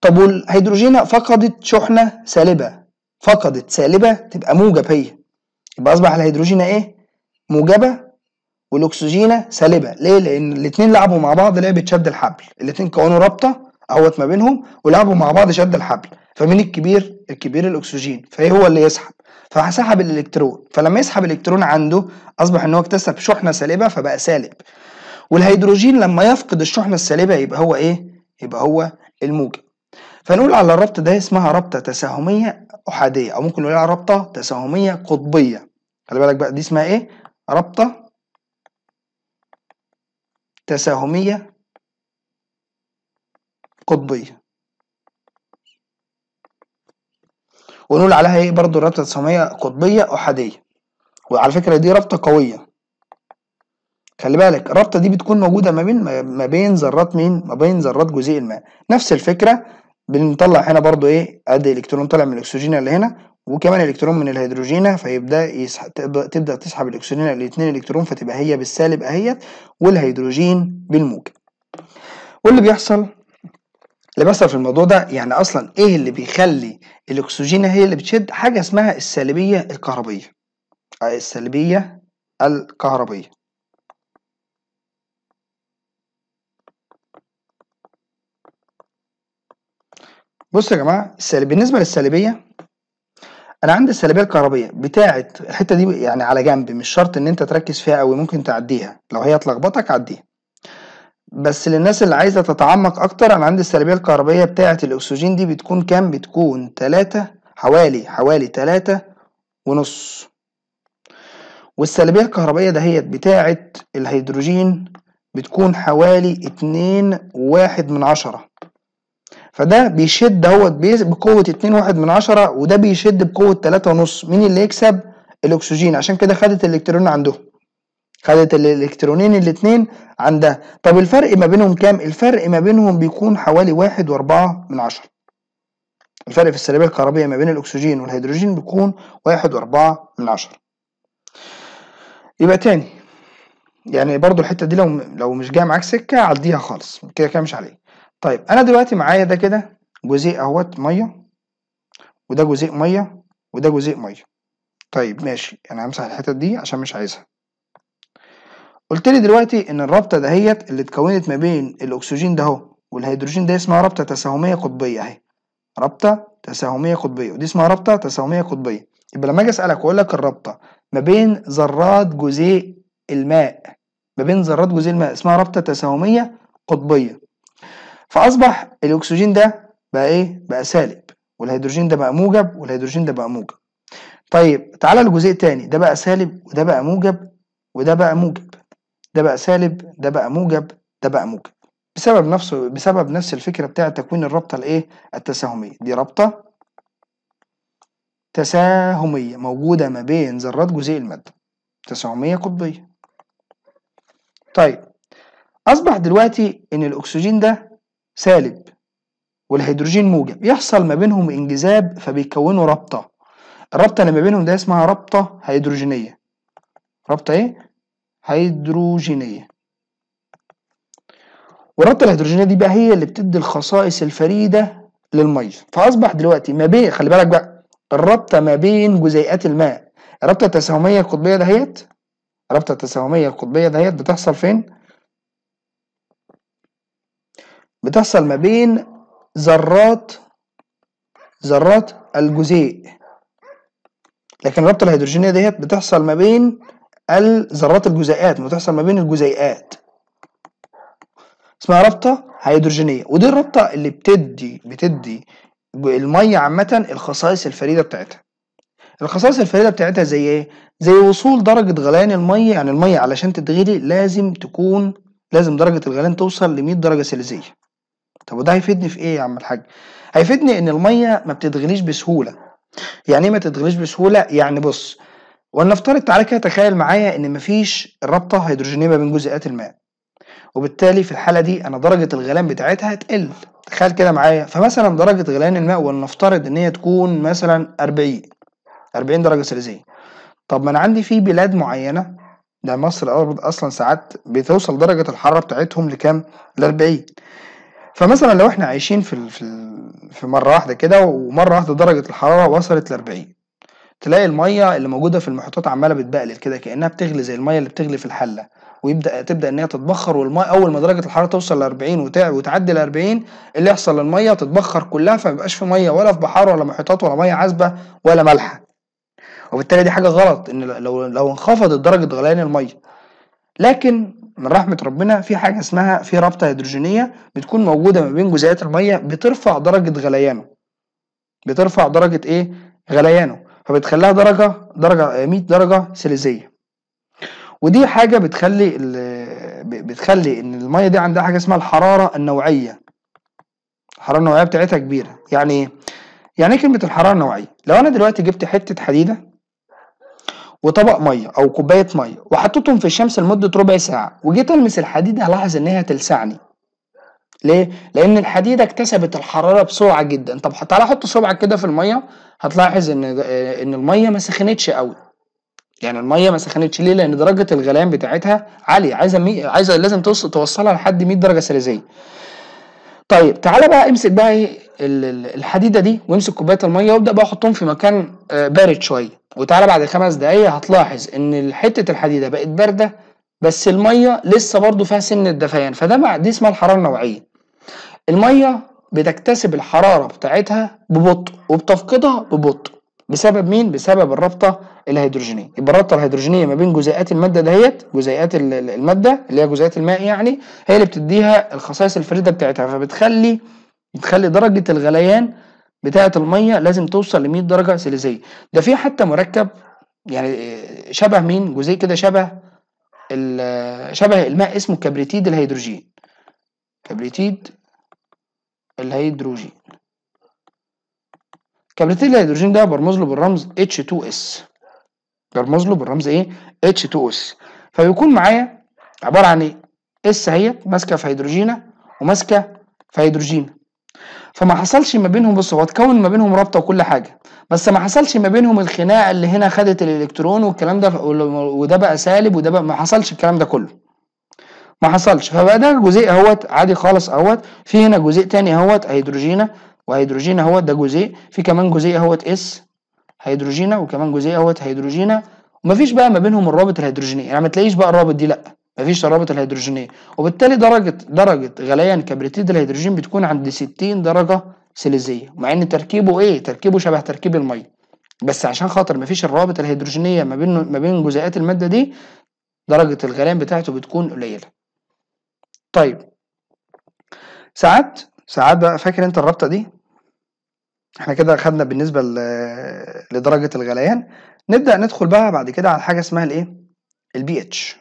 طب والهيدروجين فقدت شحنه سالبه فقدت سالبه تبقى موجب هي يبقى اصبح الهيدروجين ايه موجبه والاكسجينه سالبه ليه لان الاثنين لعبوا مع بعض لعبه شد الحبل الاثنين كونوا رابطه اهوت ما بينهم ولعبوا مع بعض شد الحبل فمين الكبير الكبير الاكسجين فايه هو اللي يسحب فسحب الالكترون فلما يسحب الالكترون عنده اصبح ان هو اكتسب شحنه سالبه فبقى سالب والهيدروجين لما يفقد الشحنه السالبه يبقى هو ايه يبقى هو الموجب فنقول على الربط ده اسمها رابطه تساهميه احاديه او ممكن نقول على رابطه تساهميه قطبيه خلي بالك بقى دي اسمها ايه رابطه تساهميه قطبية ونقول عليها ايه برضو رابطة تسامية قطبية أحادية وعلى فكرة دي رابطة قوية خلي بالك الرابطة دي بتكون موجودة ما بين ما بين ذرات مين؟ ما بين ذرات جزيء الماء نفس الفكرة بنطلع هنا برضو ايه ادي الكترون طالع من الاكسجين اللي هنا وكمان الكترون من الهيدروجين فيبدا يسحب تبدا تسحب الاكسجين الاثنين الكترون فتبقى هي بالسالب اهيت والهيدروجين بالموجب واللي بيحصل اللي بيحصل في الموضوع ده يعني اصلا ايه اللي بيخلي الاكسجين هي اللي بتشد حاجه اسمها السالبيه الكهربيه السالبيه الكهربيه بصوا يا جماعه السالب بالنسبه للسالبيه انا عندي السالبيه الكهربيه بتاعه الحته دي يعني على جنب مش شرط ان انت تركز فيها قوي ممكن تعديها لو هي تلخبطك عديها بس للناس اللي عايزة تتعمق أكتر أنا عندي السلبية الكهربائيه بتاعة الأكسجين دي بتكون كام؟ بتكون تلاتة حوالي حوالي تلاتة ونص والسلبية الكهربائية دهيت بتاعة الهيدروجين بتكون حوالي اتنين واحد من عشرة فده بيشد اهوت بقوة اتنين واحد من عشرة وده بيشد بقوة تلاتة ونص مين اللي يكسب؟ الأكسجين عشان كده خدت الإلكترون عندهم خدت الالكترونين الاثنين عندها طب الفرق ما بينهم كام الفرق ما بينهم بيكون حوالي واحد واربعة من عشرة الفرق في السلبية الكهربية ما بين الأكسجين والهيدروجين بيكون واحد واربعة من عشرة يبقى تاني يعني برضو الحتة دي لو لو مش جاية معاك سكة عديها خالص كده كده مش عليه طيب أنا دلوقتي معايا ده كده جزيء أهوت مية وده جزيء مية وده جزيء مية طيب ماشي أنا همسح الحتت دي عشان مش عايزها قلت لي دلوقتي ان الرابطه دهيت اللي اتكونت ما بين الاكسجين ده اهو والهيدروجين ده اسمها رابطه تساهميه قطبيه اهي رابطه تساهميه قطبيه ودي اسمها رابطه تساهميه قطبيه يبقى لما اجي اسالك واقول لك الرابطه ما بين ذرات جزيء الماء ما بين ذرات جزيء الماء اسمها رابطه تساهميه قطبيه فاصبح الاكسجين ده بقى ايه بقى سالب والهيدروجين ده بقى موجب والهيدروجين ده بقى موجب طيب تعالى لجزء تاني ده بقى سالب وده بقى موجب وده بقى موجب ده بقى سالب ده بقى موجب ده بقى موجب بسبب نفسه بسبب نفس الفكره بتاع تكوين الرابطه الايه التساهميه دي رابطه تساهميه موجوده ما بين ذرات جزيء الماده تساهميه قطبيه طيب اصبح دلوقتي ان الاكسجين ده سالب والهيدروجين موجب يحصل ما بينهم انجذاب فبيكونوا رابطه الرابطه اللي ما بينهم ده اسمها رابطه هيدروجينيه رابطه ايه هيدروجينية والرابطة الهيدروجينية دي بقى هي اللي بتدي الخصائص الفريدة للمية فأصبح دلوقتي ما بين خلي بالك بقى الرابطة ما بين جزيئات الماء الرابطة التساهمية القطبية دهيت الرابطة التساهمية القطبية دهيت بتحصل فين؟ بتحصل ما بين ذرات ذرات الجزيء لكن الرابطة الهيدروجينية ديت بتحصل ما بين الذرات الجزيئات تحصل ما بين الجزيئات اسمها رابطه هيدروجينيه ودي الرابطه اللي بتدي بتدي الميه عامه الخصائص الفريده بتاعتها الخصائص الفريده بتاعتها زي ايه زي وصول درجه غليان الميه يعني الميه علشان تتغلي لازم تكون لازم درجه الغليان توصل ل 100 درجه سيلزيه طب وده هيفيدني في ايه يا عم الحاج هيفيدني ان الميه ما بتتغليش بسهوله يعني ايه ما تتغليش بسهوله يعني بص ولنفترض تعالى كده تخيل معايا ان مفيش رابطه هيدروجينيه ما بين جزيئات الماء وبالتالي في الحاله دي انا درجه الغليان بتاعتها هتقل تخيل كده معايا فمثلا درجه غليان الماء ولنفترض ان هي تكون مثلا 40 40 درجه سيليزيه طب ما انا عندي في بلاد معينه ده مصر اصلا ساعات بتوصل درجه الحراره بتاعتهم لكام ل 40 فمثلا لو احنا عايشين في في في مره واحده كده ومره واحده درجه الحراره وصلت ل 40 تلاقي الميه اللي موجوده في المحيطات عماله بتبقلل كده كانها بتغلي زي الميه اللي بتغلي في الحله ويبدا تبدا ان هي تتبخر والميه اول ما درجه الحراره توصل ل 40 وتعدي ل 40 اللي يحصل للميه تتبخر كلها فما في ميه ولا في بحار ولا محيطات ولا ميه عذبه ولا مالحه وبالتالي دي حاجه غلط ان لو لو انخفضت درجه غليان الميه لكن من رحمة ربنا في حاجة اسمها في رابطة هيدروجينية بتكون موجودة ما بين جزيئات المية بترفع درجة غليانه بترفع درجة ايه غليانه فبتخليها درجه درجه 100 آه، درجه سيليزيه ودي حاجه بتخلي بتخلي ان الميه دي عندها حاجه اسمها الحراره النوعيه الحراره النوعيه بتاعتها كبيره يعني ايه يعني ايه كلمه الحراره النوعيه لو انا دلوقتي جبت حته حديده وطبق ميه او كوبايه ميه وحطيتهم في الشمس لمده ربع ساعه وجيت المس الحديده هلاحظ ان هي تلسعني ليه؟ لأن الحديدة اكتسبت الحرارة بسرعة جدا، طب تعالى حط صبعك كده في المية هتلاحظ إن إن المية ما سخنتش قوي. يعني المية ما سخنتش ليه؟ لأن درجة الغليان بتاعتها عالية، عايزة مي... عايزة لازم توصل توصلها لحد 100 درجة سيليزية. طيب تعالى بقى امسك بقى ايه الحديدة دي وامسك كوباية المية وابدأ بقى احطهم في مكان آه، بارد شوية، وتعالى بعد خمس دقايق هتلاحظ إن حتة الحديدة بقت باردة بس الميه لسه برضو فيها سن الدفيان فده مع دي اسمها الحراره النوعيه الميه بتكتسب الحراره بتاعتها ببطء وبتفقدها ببطء بسبب مين بسبب الرابطه الهيدروجينيه يبقى الرابطه الهيدروجينيه ما بين جزيئات الماده دهيت جزيئات الماده اللي هي جزيئات الماء يعني هي اللي بتديها الخصائص الفريده بتاعتها فبتخلي بتخلي درجه الغليان بتاعه الميه لازم توصل ل 100 درجه سيليزيه ده في حتى مركب يعني آه، شبه مين جزيء كده شبه شبه الماء اسمه كبريتيد الهيدروجين كبريتيد الهيدروجين كبريتيد الهيدروجين ده برمز له بالرمز H2S برمز له بالرمز ايه H2S فبيكون معايا عباره عن ايه S هي ماسكه في هيدروجينه وماسكه في هيدروجينه فما حصلش ما بينهم بص هو اتكون ما بينهم رابطه وكل حاجه بس ما حصلش ما بينهم الخناقه اللي هنا خدت الالكترون والكلام ده وده بقى سالب وده بقى ما حصلش الكلام ده كله ما حصلش فبقى ده جزيء اهوت عادي خالص اهوت في هنا جزيء تاني اهوت هيدروجينه وهيدروجينة اهوت ده جزيء في كمان جزيء اهوت اس هيدروجينه وكمان جزيء اهوت هيدروجينه ومفيش بقى ما بينهم الرابط الهيدروجينيه يعني ما تلاقيش بقى الرابط دي لا مفيش الرابط الهيدروجينيه وبالتالي درجه درجه غليان كبريتيد الهيدروجين بتكون عند 60 درجه سيليزيه مع ان تركيبه ايه تركيبه شبه تركيب الميه بس عشان خاطر مفيش الروابط الهيدروجينيه ما بين ما بين جزيئات الماده دي درجه الغليان بتاعته بتكون قليله طيب ساعات ساعات بقى فاكر انت الرابطه دي احنا كده خدنا بالنسبه لدرجه الغليان نبدا ندخل بقى بعد كده على حاجه اسمها الايه البي اتش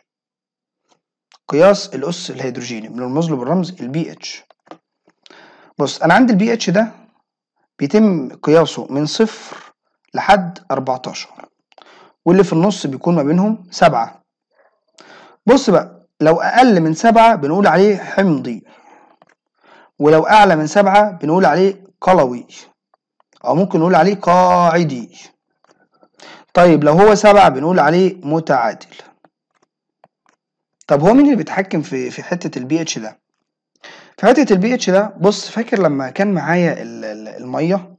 قياس الاس الهيدروجيني بنرمز له بالرمز البي اتش بص انا عندي البي اتش ده بيتم قياسه من صفر لحد 14 واللي في النص بيكون ما بينهم سبعة بص بقى لو اقل من سبعة بنقول عليه حمضي ولو اعلى من سبعة بنقول عليه قلوي او ممكن نقول عليه قاعدي طيب لو هو سبعة بنقول عليه متعادل طب هو مين اللي بيتحكم في في حتة البي اتش ده فحته البي اتش ده بص فاكر لما كان معايا الميه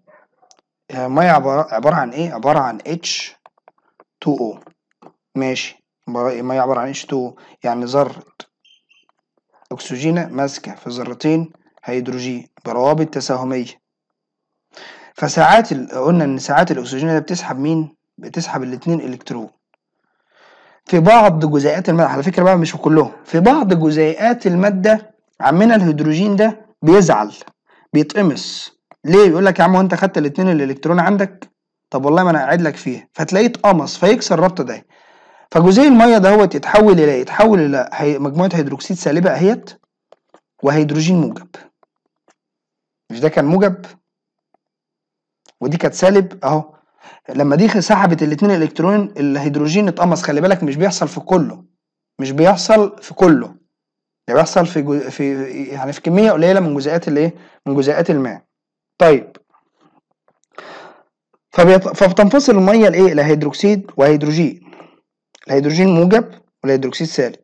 الميه آه، عباره عن ايه عباره عن اتش 2 او ماشي الميه عباره عن اتش 2 يعني ذره اكسجين ماسكه في ذرتين هيدروجين بروابط تساهميه فساعات قلنا ان ساعات الاكسجين ده بتسحب مين بتسحب الاثنين الكترون في بعض جزيئات الماده على فكره بقى مش في كلهم في بعض جزيئات الماده عمنا الهيدروجين ده بيزعل بيتقمص ليه يقول لك يا عم هو انت خدت الاثنين الالكترون عندك طب والله ما انا قاعد لك فيه فتلاقيه اتقمص فيكسر الرابطه ده فجزيء الميه دهوت يتحول الى يتحول الى مجموعه هيدروكسيد سالبه اهيت وهيدروجين موجب مش ده كان موجب ودي كانت سالب اهو لما دي سحبت الاثنين الكترون الهيدروجين اتقمص خلي بالك مش بيحصل في كله مش بيحصل في كله بيحصل في جو... في يعني في كميه قليله من جزيئات الايه من جزيئات الماء طيب فبيط... فبتنفصل الميه لايه لهيدروكسيد وهيدروجين الهيدروجين موجب والهيدروكسيد سالب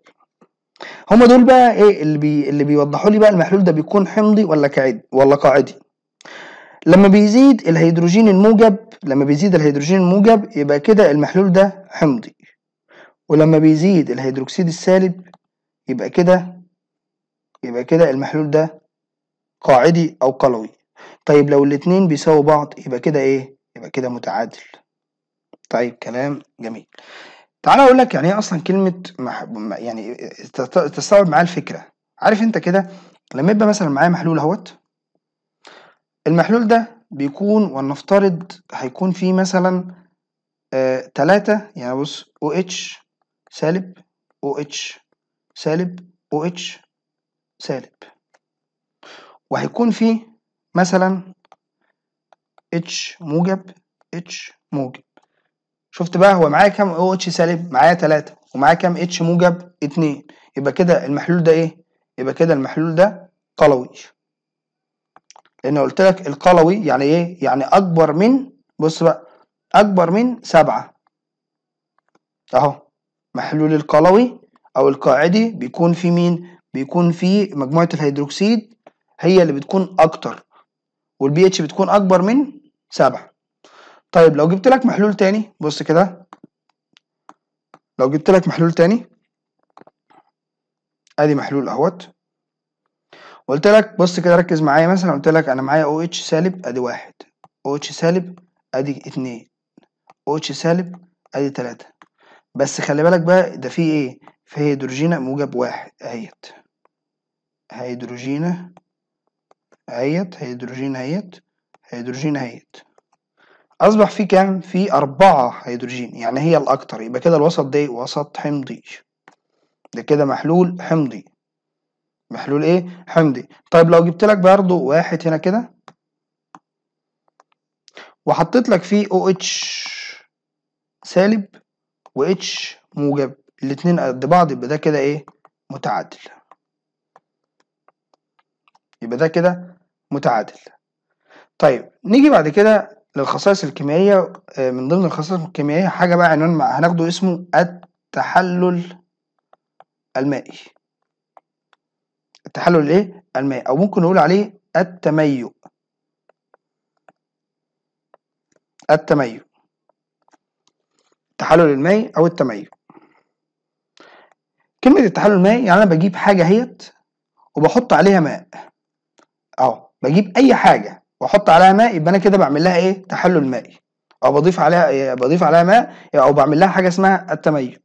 هما دول بقى ايه اللي بي... اللي بيوضحوا لي بقى المحلول ده بيكون حمضي ولا قاعدي ولا قاعدي لما بيزيد الهيدروجين الموجب لما بيزيد الهيدروجين الموجب يبقى كده المحلول ده حمضي ولما بيزيد الهيدروكسيد السالب يبقى كده يبقى كده المحلول ده قاعدي أو قلوي طيب لو الاتنين بيساووا بعض يبقى كده إيه؟ يبقى كده متعادل طيب كلام جميل تعالى أقول لك يعني إيه أصلا كلمة مح... يعني تستوعب معايا الفكرة عارف أنت كده لما يبقى مثلا معايا محلول أهوت المحلول ده بيكون ولنفترض هيكون فيه مثلا آه يعني بص OH سالب OH سالب OH سالب وهيكون في مثلا اتش موجب اتش موجب شفت بقى هو معايا كام او اتش سالب معايا 3 ومعايا كام اتش موجب 2 يبقى كده المحلول ده ايه يبقى كده المحلول ده قلوي لان قلت لك القلوي يعني ايه يعني اكبر من بص بقى اكبر من 7 اهو محلول القلوي او القاعدي بيكون في مين بيكون فيه مجموعة الهيدروكسيد هي اللي بتكون أكتر والبي اتش بتكون أكبر من سبعة طيب لو جبت لك محلول تاني بص كده لو جبت لك محلول تاني ادي محلول اهوت قلت لك بص كده ركز معايا مثلا قلت لك انا معايا او اتش سالب ادي واحد او اتش سالب ادي اتنين او اتش سالب ادي تلاتة بس خلي بالك بقى ده فيه ايه في هيدروجين موجب واحد اهيت هيدروجينه اهيت هيدروجين اهيت هيدروجين اهيت اصبح في كام في أربعة هيدروجين يعني هي الاكتر يبقى كده الوسط ده وسط حمضي ده كده محلول حمضي محلول ايه حمضي طيب لو جبت لك برضه واحد هنا كده وحطيت لك فيه او اتش سالب و اتش موجب الاتنين قد بعض يبقى ده كده ايه متعادل يبقى ده كده متعادل طيب نيجي بعد كده للخصائص الكيميائية آه، من ضمن الخصائص الكيميائية حاجة بقى عنوان هناخده اسمه التحلل المائي التحلل الايه المائي او ممكن نقول عليه التميؤ التميؤ التحلل المائي او التميؤ كلمة التحلل المائي يعني انا بجيب حاجة اهيت وبحط عليها ماء اهو بجيب اي حاجه واحط عليها ماء يبقى انا كده بعمل لها ايه تحلل مائي او بضيف عليها إيه، بضيف عليها ماء او بعمل لها حاجه اسمها التميز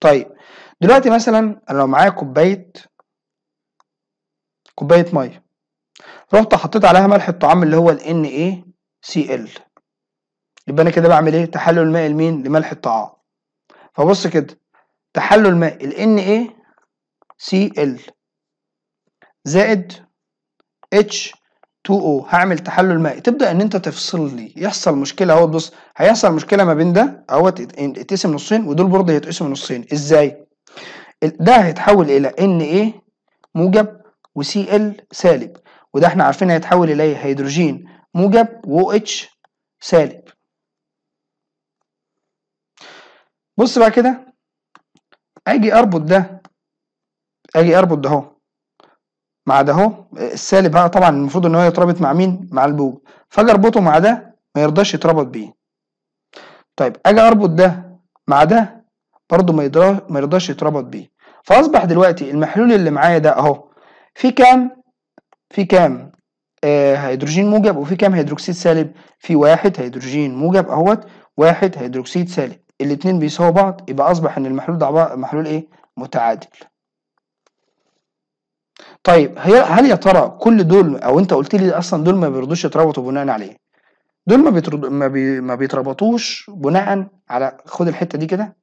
طيب دلوقتي مثلا انا لو معايا كوبايه كوبايه ميه رحت حطيت عليها ملح الطعام اللي هو ال NaCl يبقى انا كده بعمل ايه تحلل مائي لمين لملح الطعام فبص كده تحلل مائي ال NaCl زائد H2O هعمل تحلل مائي تبدا ان انت تفصل لي يحصل مشكله اهو بص هيحصل مشكله ما بين ده اهوت اتقسم نصين ودول برضه هيتقسموا نصين ازاي ده هيتحول الى ان اي موجب وسي ال سالب وده احنا عارفين هيتحول الى إيه؟ هيدروجين موجب و اتش سالب بص بقى كده اجي اربط ده اجي اربط ده اهو مع ده اهو السالب بقى طبعا المفروض ان هو يترابط مع مين مع البوج فاجي اربطه مع ده ما يرضاش يتربط بيه طيب اجي اربط ده مع ده برضه ما يرضاش ما يرضاش يتربط بيه فاصبح دلوقتي المحلول اللي معايا ده اهو في كام في كام آه هيدروجين موجب وفي كام هيدروكسيد سالب في واحد هيدروجين موجب اهوت واحد هيدروكسيد سالب الاتنين بيساووا بعض يبقى اصبح ان المحلول ده محلول ايه متعادل طيب هي هل يا ترى كل دول او انت قلت لي اصلا دول ما بيرضوش يتربطوا بناء عليه دول ما بيترد... ما, بي... ما بيتربطوش بناء على خد الحته دي كده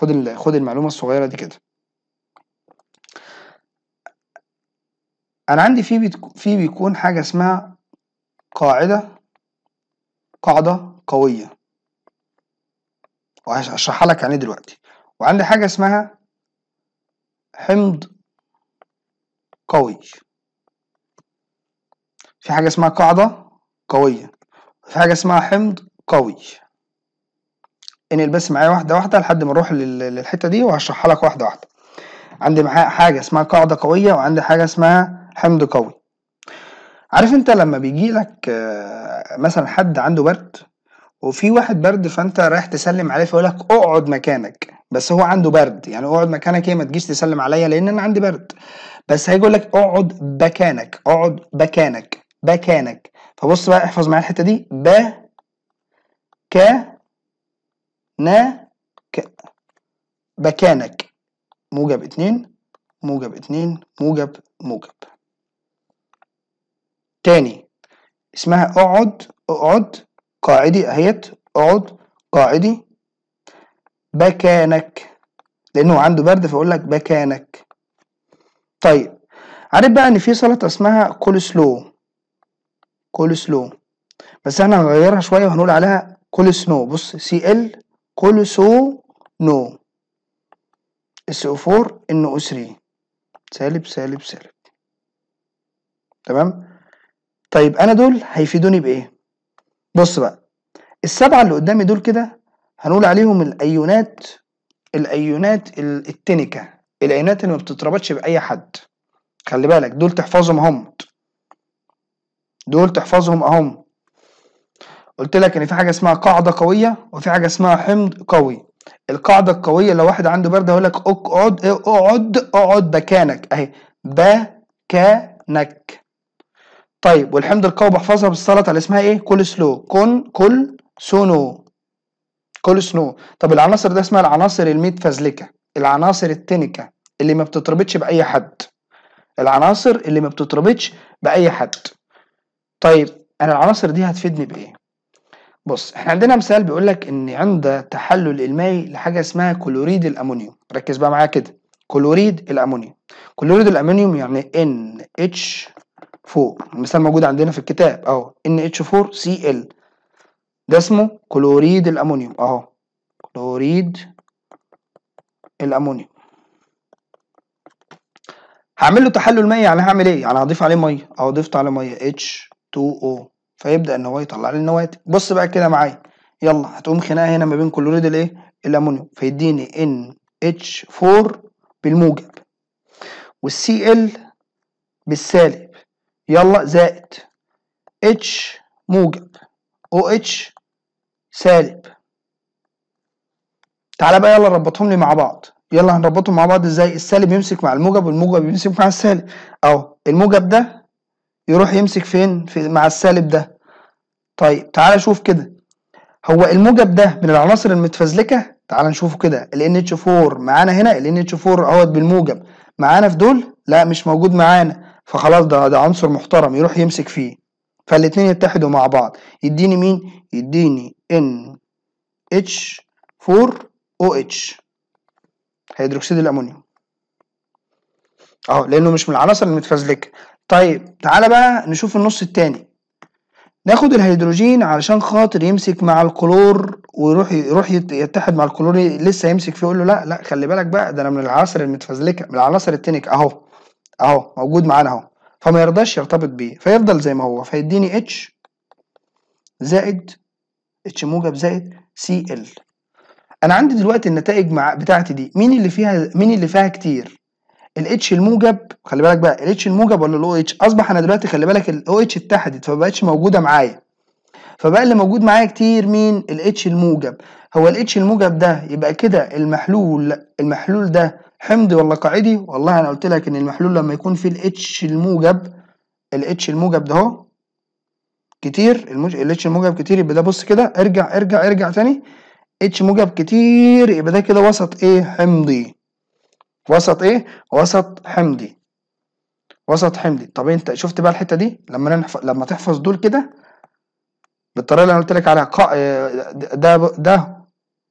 خد ال... خد المعلومه الصغيره دي كده انا عندي في بيت... في بيكون حاجه اسمها قاعده قاعده قويه وهشرحها لك يعني دلوقتي وعندي حاجه اسمها حمض قوي في حاجة اسمها قاعدة قوية في حاجة اسمها حمض قوي انقل بس معايا واحدة واحدة لحد ما نروح للحتة دي وهشرحها لك واحدة واحدة عندي حاجة اسمها قاعدة قوية وعندي حاجة اسمها حمض قوي عارف انت لما بيجي لك مثلا حد عنده برد وفي واحد برد فانت رايح تسلم عليه فيقول لك اقعد مكانك بس هو عنده برد يعني اقعد مكانك ايه ما تجيش تسلم عليا لان انا عندي برد بس هيقول لك اقعد بكانك اقعد بكانك بكانك فبص بقى احفظ معايا الحته دي ب ك نا ك بكانك موجب اتنين موجب اتنين موجب موجب تاني اسمها اقعد اقعد قاعدي اهيت اقعد قاعدي بكانك لانه عنده برد فيقول لك بكانك طيب عارف بقى ان في سلطه اسمها كول سلو كول سلو بس احنا هنغيرها شويه وهنقول عليها كول سنو بص سي ال كول سو نو اس او 4 ان او 3 سالب سالب سالب تمام طيب انا دول هيفيدوني بايه بص بقى السبعه اللي قدامي دول كده هنقول عليهم الايونات الايونات التنكه الايونات اللي ما بتتربطش باي حد خلي بالك دول تحفظهم اهم دول تحفظهم اهم قلت لك ان في حاجه اسمها قاعده قويه وفي حاجه اسمها حمض قوي القاعده القويه لو واحد عنده برد هقول لك اقعد اقعد اقعد بكانك اهي نك طيب والحمض القوي بحفظها بالسلطه اللي اسمها ايه كول سلو كون كل سونو كول سنو طب العناصر ده اسمها العناصر الميتفازلكه العناصر التنكه اللي ما بتتربطش باي حد العناصر اللي ما بتتربطش باي حد طيب انا العناصر دي هتفيدني بايه بص احنا عندنا مثال بيقول لك ان عند تحلل الماء لحاجه اسمها كلوريد الامونيوم ركز بقى معايا كده كلوريد الامونيوم كلوريد الامونيوم يعني NH4 المثال موجود عندنا في الكتاب اهو NH4Cl ده اسمه كلوريد الامونيوم اهو كلوريد الامونيوم هعمل له تحلل ميه يعني هعمل ايه يعني هضيف عليه ميه اهو ضفت عليه ميه H2O فيبدا ان هو يطلع لي النواتج بص بقى كده معايا يلا هتقوم خناقه هنا ما بين كلوريد الايه الامونيوم فيديني ان اتش 4 بالموجب والسي ال بالسالب يلا زائد اتش موجب او OH اتش سالب تعالى بقى يلا نربطهم لي مع بعض يلا هنربطهم مع بعض ازاي السالب يمسك مع الموجب والموجب يمسك مع السالب اهو الموجب ده يروح يمسك فين في مع السالب ده طيب تعالى شوف كده هو الموجب ده من العناصر المتفزلكه تعالى نشوفه كده ال NH4 معانا هنا ال NH4 اهوت بالموجب معانا في دول لا مش موجود معانا فخلاص ده ده عنصر محترم يروح يمسك فيه فالاثنين يتحدوا مع بعض يديني مين يديني ان اتش 4 او اتش هيدروكسيد الامونيوم اهو لانه مش من العناصر المتفزلكه طيب تعالى بقى نشوف النص التاني ناخد الهيدروجين علشان خاطر يمسك مع الكلور ويروح يروح يتحد مع الكلور لسه يمسك فيه يقول له لا لا خلي بالك بقى ده انا من العناصر المتفزلكه من العناصر التنك اهو اهو موجود معانا اهو فما يرضاش يرتبط بيه فيفضل زي ما هو فيديني اتش زائد اتش موجب زائد سي ال انا عندي دلوقتي النتائج مع بتاعتي دي مين اللي فيها مين اللي فيها كتير الاتش الموجب خلي بالك بقى الاتش الموجب ولا الاو اتش اصبح انا دلوقتي خلي بالك الاو اتش اتحدت فما بقتش موجوده معايا فبقى اللي موجود معايا كتير مين الاتش الموجب هو الاتش الموجب ده يبقى كده المحلول المحلول ده حمضي ولا قاعدي والله انا قلت لك ان المحلول لما يكون فيه الاتش الموجب الاتش الموجب ده اهو كتير الاتش الموجب كتير يبقى ده بص كده ارجع ارجع ارجع تاني اتش موجب كتير يبقى ده كده وسط ايه حمضي وسط ايه وسط حمضي وسط حمضي طب انت شفت بقى الحته دي لما نحف... لما تحفظ دول كده بالطريقه اللي انا قلت لك عليها قا... ده ده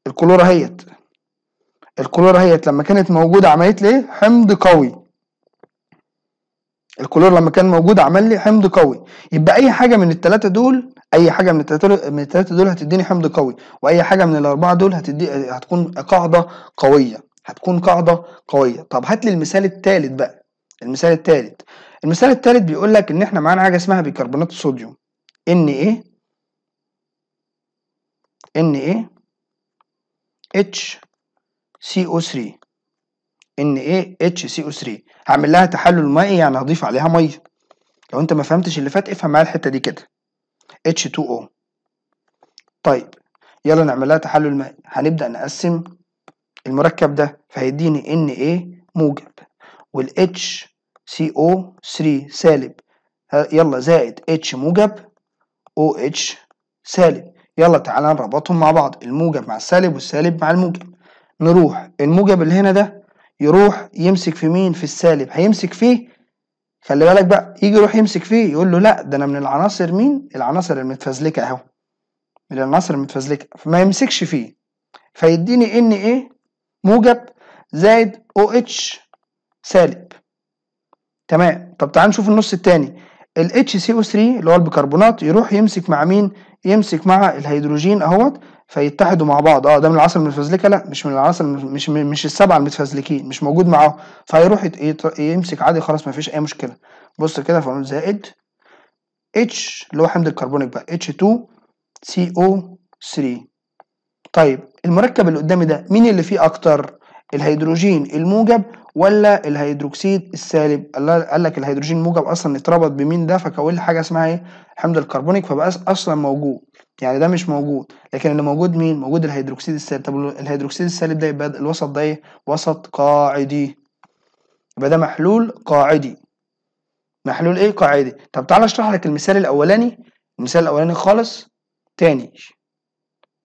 الكلوره اهيت الكلور هيت لما كانت موجودة عملت لي حمض قوي الكلور لما كان موجود عمل لي حمض قوي يبقى اي حاجه من الثلاثه دول اي حاجه من الثلاثه من الثلاثه دول هتديني حمض قوي واي حاجه من الاربعه دول هتدي هتكون قاعده قويه هتكون قاعده قويه طب هات لي المثال الثالث بقى المثال الثالث المثال الثالث بيقول لك ان احنا معانا حاجه اسمها بيكربونات الصوديوم ان ايه ان ايه اتش CO3 او 3 هعمل لها تحلل مائي يعني هضيف عليها ميه لو انت ما فهمتش اللي فات افهم معايا الحته دي كده H2O طيب يلا نعمل لها تحلل مائي هنبدا نقسم المركب ده فهيديني Na موجب وال HCO3 سالب يلا زائد H موجب OH سالب يلا تعالى نربطهم مع بعض الموجب مع السالب والسالب مع الموجب نروح الموجب اللي هنا ده يروح يمسك في مين في السالب هيمسك فيه خلي بالك بقى يجي يروح يمسك فيه يقول له لا ده انا من العناصر مين العناصر المتفزلكه اهو من العناصر المتفزلكه فما يمسكش فيه فيديني ان ايه موجب زائد او OH اتش سالب تمام طب تعال نشوف النص التاني ال HCO3 اللي هو البيكربونات يروح يمسك مع مين؟ يمسك مع الهيدروجين اهوت فيتحدوا مع بعض اه ده من العسل المتفزلكه لا مش من العسل مش مش السبعه المتفزلكين مش موجود معاهم فيروح يمسك عادي خلاص ما فيش اي مشكله بص كده فنقول زائد H اللي هو حمض الكربونيك بقى h 2 co 3 طيب المركب اللي قدامي ده مين اللي فيه اكتر الهيدروجين الموجب ولا الهيدروكسيد السالب قال لك الهيدروجين الموجب اصلا اتربط بمين ده فكون لي حاجه اسمها ايه حمض الكربونيك فبقى اصلا موجود يعني ده مش موجود لكن اللي موجود مين موجود الهيدروكسيد السالب طب الهيدروكسيد السالب ده يبقى الوسط ده ايه وسط قاعدي يبقى ده محلول قاعدي محلول ايه قاعدي طب تعالى اشرح لك المثال الاولاني المثال الاولاني خالص تاني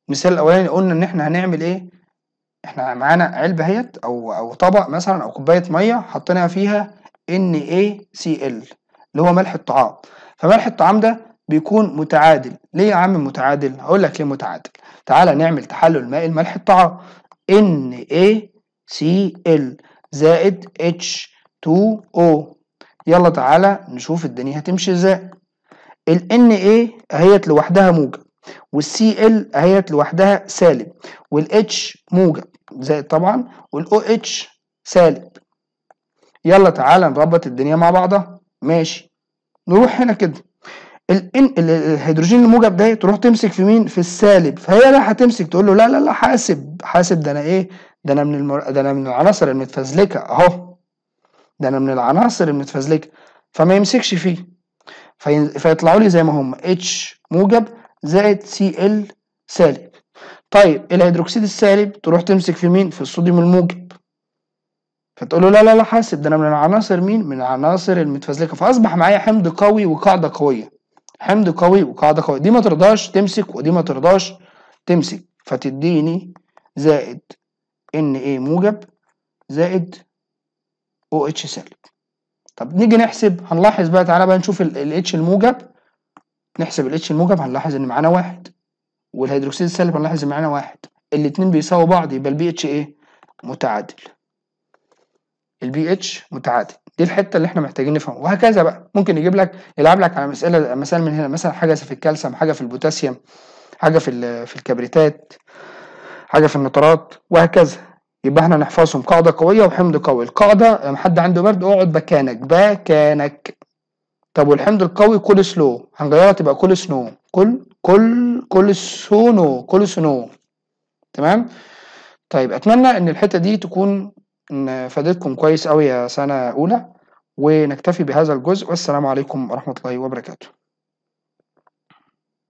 المثال الاولاني قلنا ان احنا هنعمل ايه احنا معانا علبة اهيت او او طبق مثلا او كوباية مية حطينا فيها NaCl اللي هو ملح الطعام فملح الطعام ده بيكون متعادل ليه يا عم متعادل هقول لك ليه متعادل تعالى نعمل تحلل مائي لملح الطعام NaCl زائد H2O يلا تعالى نشوف الدنيا هتمشي ازاي ال Na اهيت لوحدها موجب والسي ال اهيت لوحدها سالب والاتش موجب زائد طبعا والاو اتش سالب يلا تعالى نربط الدنيا مع بعضها ماشي نروح هنا كده الهيدروجين الموجب ده تروح تمسك في مين في السالب فهي لا هتمسك تقول له لا لا لا حاسب حاسب ده انا ايه ده انا من المر... ده انا من العناصر المتفزلكه اهو ده انا من العناصر المتفزلكه فما يمسكش فيه في... فيطلعوا لي زي ما هم اتش موجب زائد سي ال سالب طيب الهيدروكسيد السالب تروح تمسك في مين في الصوديوم الموجب فتقول له لا لا لا حاسب ده انا من العناصر مين من العناصر المتفزلكه فاصبح معايا حمض قوي وقاعده قويه حمض قوي وقاعده قويه دي ما ترضاش تمسك ودي ما ترضاش تمسك فتديني زائد ان ايه موجب زائد او اتش سالب طب نيجي نحسب هنلاحظ بقى تعالى بقى نشوف الاتش الموجب نحسب الاتش الموجب هنلاحظ ان معانا واحد والهيدروكسيد السالب هنلاحظ معانا واحد الاتنين بيساووا بعض يبقى البي اتش ايه متعادل البي اتش متعادل دي الحته اللي احنا محتاجين نفهمها وهكذا بقى ممكن يجيب لك يلعب لك على مساله مثال من هنا مثلا حاجه في الكالسيوم حاجه في البوتاسيوم حاجه في في الكبريتات حاجه في النترات وهكذا يبقى احنا نحفظهم قاعده قويه وحمض قوي القاعده حد عنده برد اقعد مكانك مكانك طب والحمض القوي كل سلو هنغيرها تبقى كل سنو كل كل كل سونو كل سنو تمام طيب اتمنى ان الحته دي تكون فادتكم كويس قوي يا سنه اولى ونكتفي بهذا الجزء والسلام عليكم ورحمه الله وبركاته